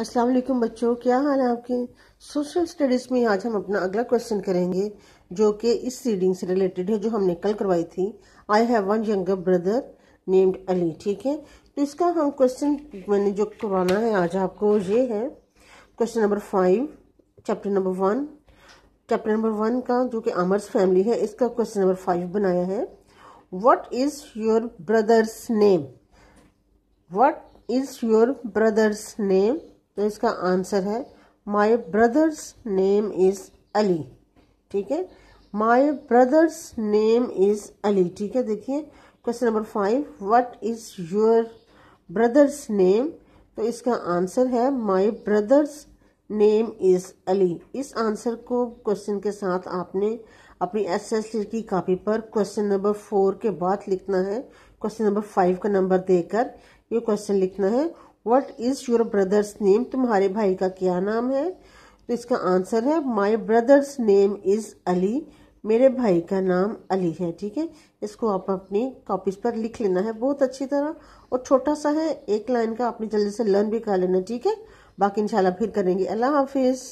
अस्सलाम वालेकुम बच्चों क्या हाल है आपके सोशल स्टडीज़ में आज हम अपना अगला क्वेश्चन करेंगे जो कि इस रीडिंग से रिलेटेड है जो हमने कल करवाई थी I have one younger brother named Ali ठीक है तो इसका हम क्वेश्चन मैंने जो करवाना है आज आपको ये है question number five chapter number one chapter number one का जो कि आमर्स फैमिली है इसका क्वेश्चन नंबर फाइव बनाया है what is your brother's name what is your brother's name तो इसका आंसर है my brother's name is Ali ठीक है my brother's name is Ali ठीक है देखिए question number five what is your brother's name तो इसका आंसर है my brother's name is Ali इस आंसर को क्वेश्चन के साथ आपने अपनी एस एस की कापी पर क्वेश्चन नंबर फोर के बाद लिखना है क्वेश्चन नंबर फाइव का नंबर देकर ये क्वेश्चन लिखना है what is your brother's name तुम्हारे भाई का क्या नाम है तो इसका आंसर है my brother's name is Ali मेरे भाई का नाम अली है ठीक है इसको आप अपनी कॉपीज पर लिख लेना है बहुत अच्छी तरह और छोटा सा है एक लाइन का आपने जल्दी से लर्न भी कर लेना ठीक है बाकी इंशाल्लाह फिर करेंगे अल्लाह हाफिज़